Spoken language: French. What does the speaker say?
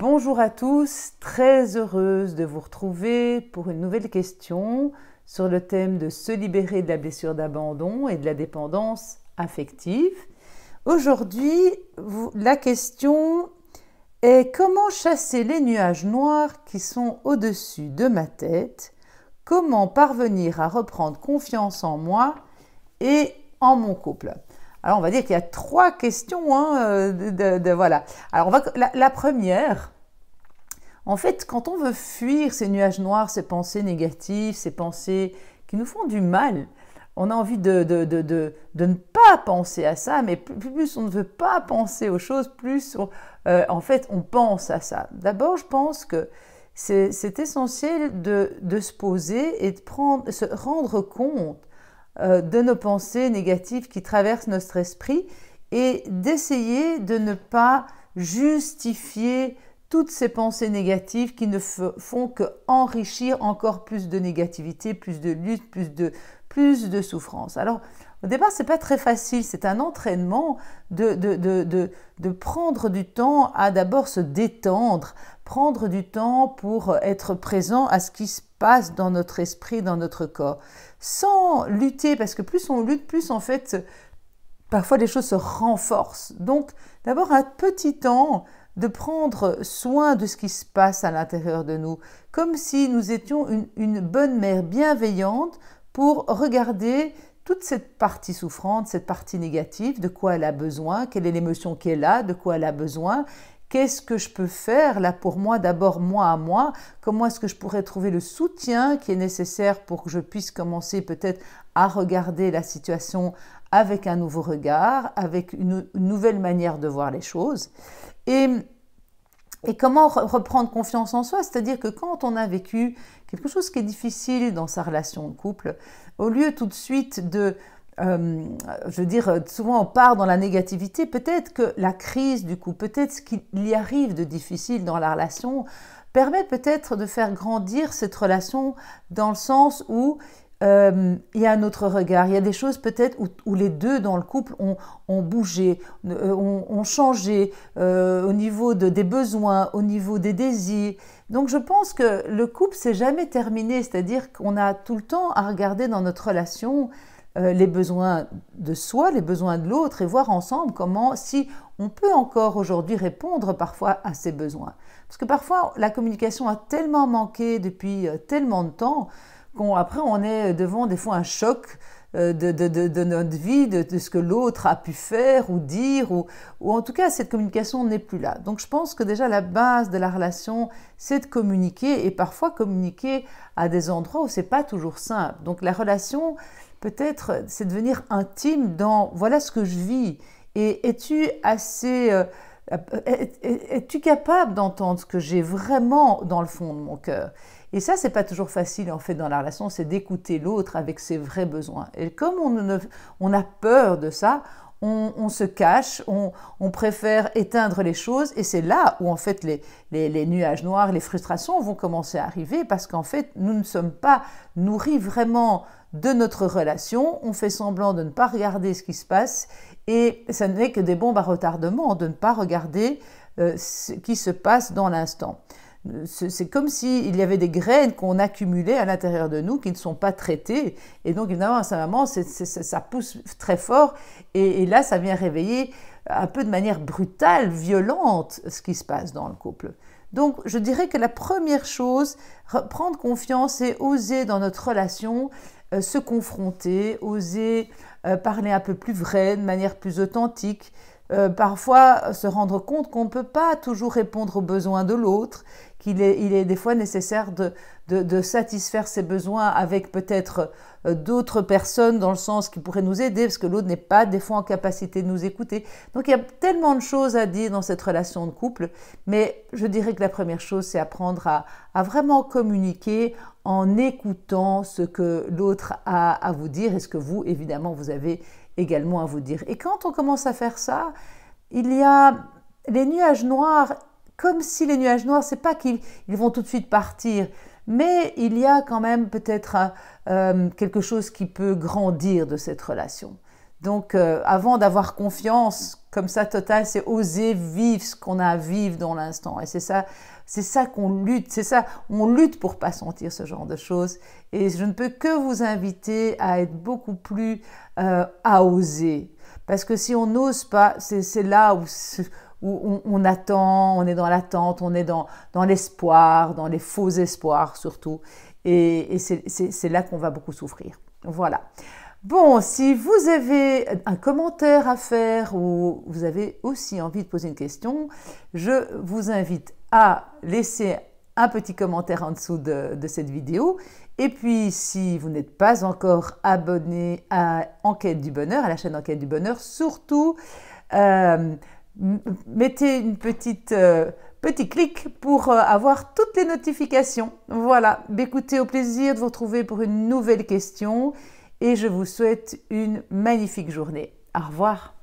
Bonjour à tous, très heureuse de vous retrouver pour une nouvelle question sur le thème de se libérer de la blessure d'abandon et de la dépendance affective. Aujourd'hui, la question est comment chasser les nuages noirs qui sont au-dessus de ma tête Comment parvenir à reprendre confiance en moi et en mon couple alors on va dire qu'il y a trois questions. Hein, de, voilà. Alors la, première, en fait, quand on veut fuir ces nuages noirs, ces pensées négatives, ces pensées qui nous font du mal, on a envie de, ne pas penser à ça, mais plus, on ne veut pas penser aux choses, plus on, euh, en fait on pense à ça. D'abord, je pense que c'est essentiel de, se poser et de prendre, se rendre compte euh, de nos pensées négatives qui traversent notre esprit et d'essayer de ne pas justifier toutes ces pensées négatives qui ne font que enrichir encore plus de négativité, plus de lutte, plus de, plus de souffrance. Alors, au départ, ce n'est pas très facile. C'est un entraînement de, de, prendre du temps à d'abord se détendre, prendre du temps pour être présent à ce qui se passe dans notre esprit, dans notre corps, sans lutter, parce que plus on lutte, plus en fait, parfois les choses se renforcent. Donc, d'abord un petit temps de prendre soin de ce qui se passe à l'intérieur de nous, comme si nous étions une, bonne mère bienveillante pour regarder toute cette partie souffrante, cette partie négative, de quoi elle a besoin, quelle est l'émotion qu'elle a, de quoi elle a besoin, Qu'est-ce que je peux faire là pour moi, d'abord moi à moi Comment est-ce que je pourrais trouver le soutien qui est nécessaire pour que je puisse commencer peut-être à regarder la situation avec un nouveau regard, avec une, nouvelle manière de voir les choses et, et comment reprendre confiance en soi C'est-à-dire que quand on a vécu quelque chose qui est difficile dans sa relation de couple, au lieu tout de suite de euh, je veux dire, euh, souvent on part dans la négativité. Peut-être que la crise, du coup, peut-être ce qu'il y arrive de difficile dans la relation permet peut-être de faire grandir cette relation dans le sens où euh, il y a un autre regard. Il y a des choses peut-être où, les deux dans le couple ont, bougé, ont, changé au niveau des besoins, au niveau des désirs. Donc je pense que le couple, c'est jamais terminé. C'est-à-dire qu'on a tout le temps à regarder dans notre relation euh, les besoins de soi, les besoins de l'autre et voir ensemble comment, si on peut encore aujourd'hui répondre parfois à ces besoins. Parce que parfois, la communication a tellement manqué depuis euh, tellement de temps qu'après, on, on, est devant des fois un choc euh, de, de, de, de notre vie, de, ce que l'autre a pu faire ou dire, ou, ou en tout cas, cette communication n'est plus là. Donc, je pense que déjà, la base de la relation, c'est de communiquer et parfois communiquer à des endroits où c'est pas toujours simple. Donc, la relation, peut-être, c'est devenir intime dans voilà ce que je vis. Et es-tu assez. Euh, es-tu capable d'entendre ce que j'ai vraiment dans le fond de mon cœur Et ça, c'est pas toujours facile en fait dans la relation, c'est d'écouter l'autre avec ses vrais besoins. Et comme on, on a peur de ça, on, se cache, on, préfère éteindre les choses, et c'est là où en fait les, nuages noirs, les frustrations vont commencer à arriver, parce qu'en fait nous ne sommes pas nourris vraiment de notre relation, on fait semblant de ne pas regarder ce qui se passe, et ça n'est que des bombes à retardement de ne pas regarder euh, ce qui se passe dans l'instant c'est comme s'il y avait des graines qu'on accumulait à l'intérieur de nous qui ne sont pas traitées. Et donc, évidemment, à sa maman, ça pousse très fort. Et, là, ça vient réveiller un peu de manière brutale, violente, ce qui se passe dans le couple. Donc, je dirais que la première chose, prendre confiance et oser dans notre relation euh, se confronter, oser euh, parler un peu plus vrai, de manière plus authentique, euh, parfois se rendre compte qu'on ne peut pas toujours répondre aux besoins de l'autre, qu'il est, il est des fois nécessaire de, satisfaire ses besoins avec peut-être euh, d'autres personnes dans le sens qui pourraient nous aider, parce que l'autre n'est pas des fois en capacité de nous écouter. Donc il y a tellement de choses à dire dans cette relation de couple, mais je dirais que la première chose, c'est apprendre à, à vraiment communiquer en écoutant ce que l'autre a à vous dire et ce que vous, évidemment, vous avez également à vous dire. Et quand on commence à faire ça, il y a les nuages noirs comme si les nuages noirs, c'est pas qu'ils vont tout de suite partir, mais il y a quand même peut-être euh, euh, quelque chose qui peut grandir de cette relation. Donc, euh, avant d'avoir confiance comme ça totale, c'est oser vivre ce qu'on a à vivre dans l'instant. Et c'est ça, c'est ça qu'on lutte. C'est ça, on lutte pour pas sentir ce genre de choses. Et je ne peux que vous inviter à être beaucoup plus à oser, parce que si on n'ose pas, c'est là où où on, attend, on est dans l'attente, on est dans, l'espoir, dans les faux espoirs surtout. Et, c'est là qu'on va beaucoup souffrir. Voilà. Bon, si vous avez un commentaire à faire ou vous avez aussi envie de poser une question, je vous invite à laisser un petit commentaire en dessous de, cette vidéo. Et puis, si vous n'êtes pas encore abonné à Enquête du Bonheur, à la chaîne Enquête du Bonheur, surtout... Euh, mettez une petite euh, petit clic pour euh, avoir toutes les notifications. Voilà, écoutez, au plaisir de vous retrouver pour une nouvelle question et je vous souhaite une magnifique journée. Au revoir.